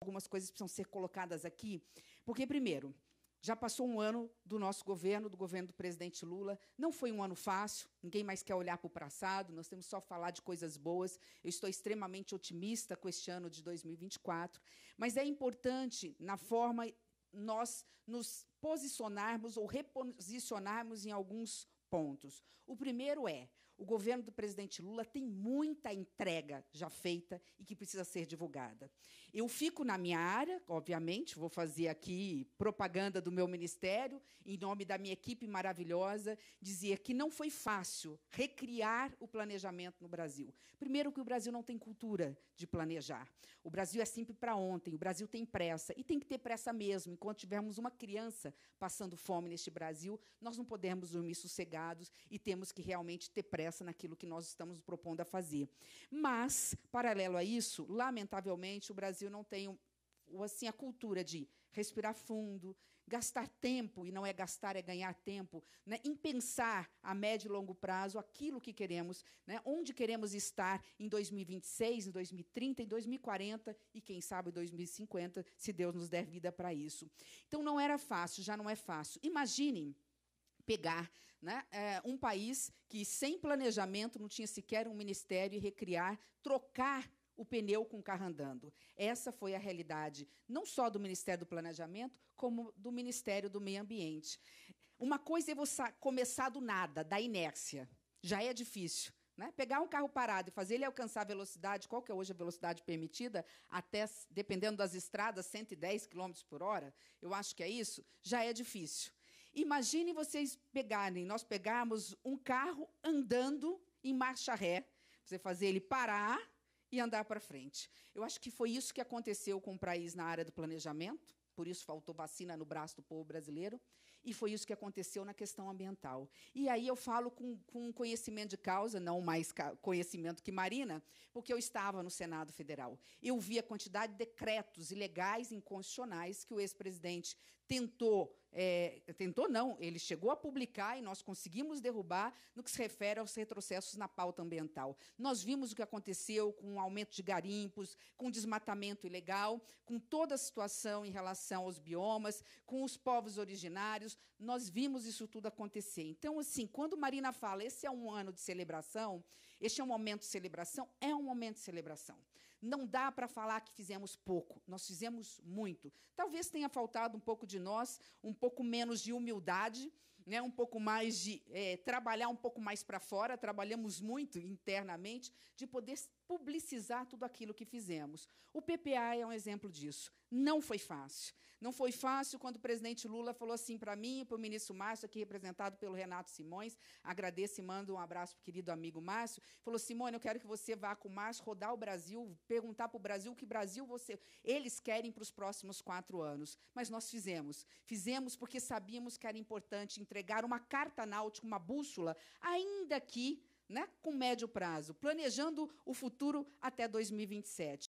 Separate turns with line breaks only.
algumas coisas precisam ser colocadas aqui, porque, primeiro, já passou um ano do nosso governo, do governo do presidente Lula. Não foi um ano fácil, ninguém mais quer olhar para o passado, nós temos só falar de coisas boas. Eu estou extremamente otimista com este ano de 2024, mas é importante, na forma nós nos posicionarmos ou reposicionarmos em alguns pontos. O primeiro é o governo do presidente Lula tem muita entrega já feita e que precisa ser divulgada. Eu fico na minha área, obviamente, vou fazer aqui propaganda do meu ministério, em nome da minha equipe maravilhosa, dizer que não foi fácil recriar o planejamento no Brasil. Primeiro, que o Brasil não tem cultura de planejar. O Brasil é sempre para ontem, o Brasil tem pressa, e tem que ter pressa mesmo. Enquanto tivermos uma criança passando fome neste Brasil, nós não podemos dormir sossegados e temos que realmente ter pressa interessa naquilo que nós estamos propondo a fazer. Mas, paralelo a isso, lamentavelmente, o Brasil não tem assim a cultura de respirar fundo, gastar tempo, e não é gastar, é ganhar tempo, né, em pensar a médio e longo prazo aquilo que queremos, né, onde queremos estar em 2026, em 2030, em 2040 e, quem sabe, 2050, se Deus nos der vida para isso. Então, não era fácil, já não é fácil. Imaginem pegar né, é, um país que, sem planejamento, não tinha sequer um ministério e recriar, trocar o pneu com o carro andando. Essa foi a realidade, não só do Ministério do Planejamento, como do Ministério do Meio Ambiente. Uma coisa é você começar do nada, da inércia. Já é difícil. Né? Pegar um carro parado e fazer ele alcançar a velocidade, qual que é hoje a velocidade permitida, até, dependendo das estradas, 110 km por hora, eu acho que é isso, já é difícil. Imagine vocês pegarem, nós pegarmos um carro andando em marcha ré, você fazer ele parar e andar para frente. Eu acho que foi isso que aconteceu com o país na área do planejamento, por isso faltou vacina no braço do povo brasileiro, e foi isso que aconteceu na questão ambiental. E aí eu falo com, com conhecimento de causa, não mais conhecimento que Marina, porque eu estava no Senado Federal. Eu vi a quantidade de decretos ilegais, inconstitucionais, que o ex-presidente tentou é, tentou não, ele chegou a publicar e nós conseguimos derrubar no que se refere aos retrocessos na pauta ambiental. Nós vimos o que aconteceu com o aumento de garimpos, com o desmatamento ilegal, com toda a situação em relação aos biomas, com os povos originários, nós vimos isso tudo acontecer. Então, assim, quando Marina fala, esse é um ano de celebração, este é um momento de celebração, é um momento de celebração. Não dá para falar que fizemos pouco, nós fizemos muito. Talvez tenha faltado um pouco de nós, um pouco menos de humildade, né, um pouco mais de é, trabalhar um pouco mais para fora, trabalhamos muito internamente, de poder publicizar tudo aquilo que fizemos. O PPA é um exemplo disso. Não foi fácil. Não foi fácil quando o presidente Lula falou assim para mim para o ministro Márcio, aqui representado pelo Renato Simões, agradeço e mando um abraço para o querido amigo Márcio, falou, Simone, eu quero que você vá com o Márcio rodar o Brasil, perguntar para o Brasil o que Brasil você eles querem para os próximos quatro anos. Mas nós fizemos. Fizemos porque sabíamos que era importante entregar entregar uma carta náutica, uma bússola, ainda que né, com médio prazo, planejando o futuro até 2027.